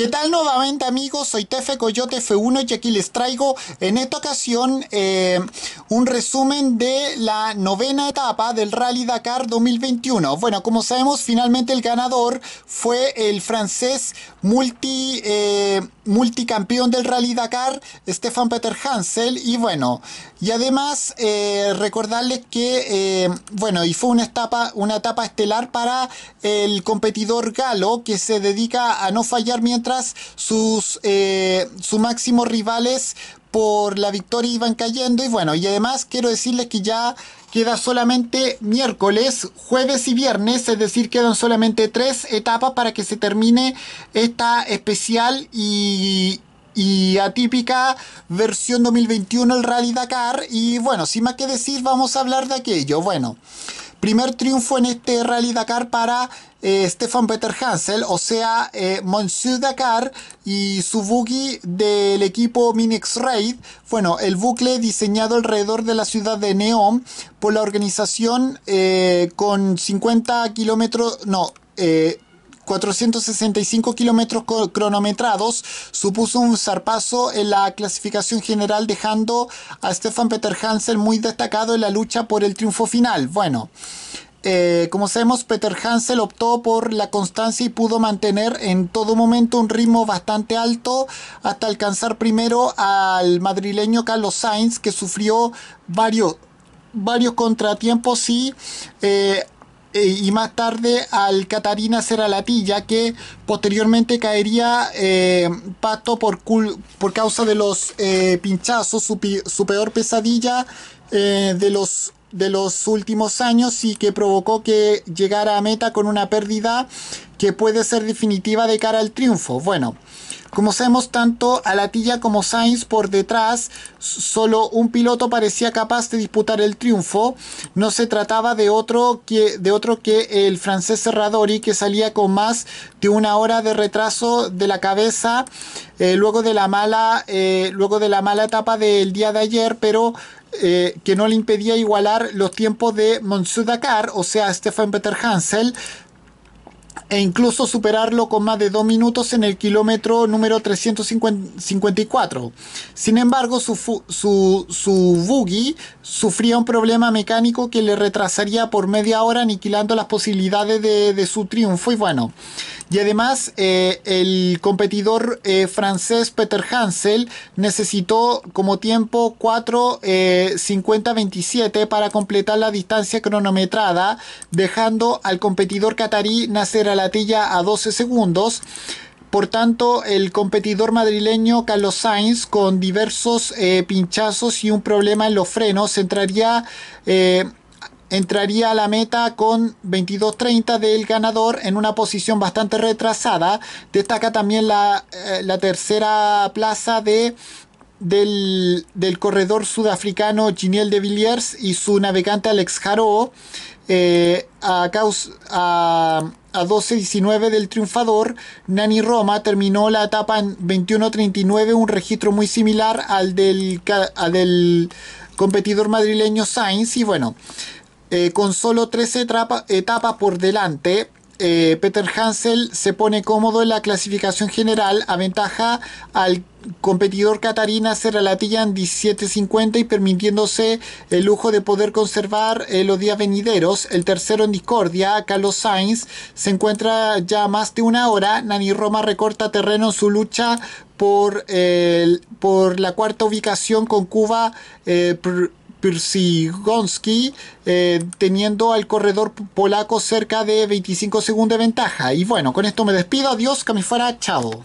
¿Qué tal nuevamente amigos? Soy Tefe Coyote F1 y aquí les traigo en esta ocasión eh, un resumen de la novena etapa del Rally Dakar 2021. Bueno, como sabemos finalmente el ganador fue el francés multi, eh, multicampeón del Rally Dakar, Stefan Peter Hansel. Y bueno, y además eh, recordarles que, bueno, y fue una etapa, una etapa estelar para el competidor galo que se dedica a no fallar mientras sus, eh, máximos rivales por la victoria iban cayendo y bueno, y además quiero decirles que ya queda solamente miércoles, jueves y viernes, es decir, quedan solamente tres etapas para que se termine esta especial y, y atípica versión 2021 el Rally Dakar y bueno, sin más que decir vamos a hablar de aquello. Bueno, Primer triunfo en este Rally Dakar para eh, Stefan Peter Hansel, o sea, eh, Monsieur Dakar y su buggy del equipo Minix Raid. Bueno, el bucle diseñado alrededor de la ciudad de Neom por la organización eh, con 50 kilómetros, no, eh... 465 kilómetros cronometrados supuso un zarpazo en la clasificación general dejando a Stefan Peter Hansel muy destacado en la lucha por el triunfo final. Bueno, eh, como sabemos, Peter Hansel optó por la constancia y pudo mantener en todo momento un ritmo bastante alto hasta alcanzar primero al madrileño Carlos Sainz, que sufrió varios, varios contratiempos y eh, eh, y más tarde al Catarina Seralatilla, que posteriormente caería eh, pato por, por causa de los eh, pinchazos, su, peor pesadilla eh, de, los, de los últimos años y que provocó que llegara a meta con una pérdida que puede ser definitiva de cara al triunfo. Bueno. Como sabemos, tanto a Latilla como Sainz por detrás, solo un piloto parecía capaz de disputar el triunfo. No se trataba de otro que, de otro que el francés Serradori, que salía con más de una hora de retraso de la cabeza eh, luego, de la mala, eh, luego de la mala etapa del día de ayer, pero eh, que no le impedía igualar los tiempos de Monsieur Dakar, o sea, Stefan Peter Hansel e incluso superarlo con más de dos minutos en el kilómetro número 354. Sin embargo, su, su, buggy sufría un problema mecánico que le retrasaría por media hora, aniquilando las posibilidades de, de su triunfo. Y bueno, y además eh, el competidor eh, francés Peter Hansel necesitó como tiempo 4.50.27 eh, para completar la distancia cronometrada, dejando al competidor catarí nacer a la a 12 segundos. Por tanto, el competidor madrileño Carlos Sainz, con diversos pinchazos y un problema en los frenos, entraría eh, entraría a la meta con 22.30 del ganador en una posición bastante retrasada. Destaca también la, eh, la tercera plaza de del, del, corredor sudafricano Giniel de Villiers y su navegante Alex Haro... Eh, a, 12 a, 12.19 del triunfador, Nani Roma terminó la etapa en 21.39, un registro muy similar al del, al del competidor madrileño Sainz y bueno. Eh, con solo 13 etapas por delante, eh, Peter Hansel se pone cómodo en la clasificación general, aventaja al competidor Catarina Serralatilla en 17.50 y permitiéndose el lujo de poder conservar eh, los días venideros. El tercero en discordia, Carlos Sainz, se encuentra ya más de una hora. Nani Roma recorta terreno en su lucha por, la cuarta ubicación con Cuba Persigonski eh, teniendo al corredor polaco cerca de 25 segundos de ventaja. Y bueno, con esto me despido. Adiós, que me fuera. Chao.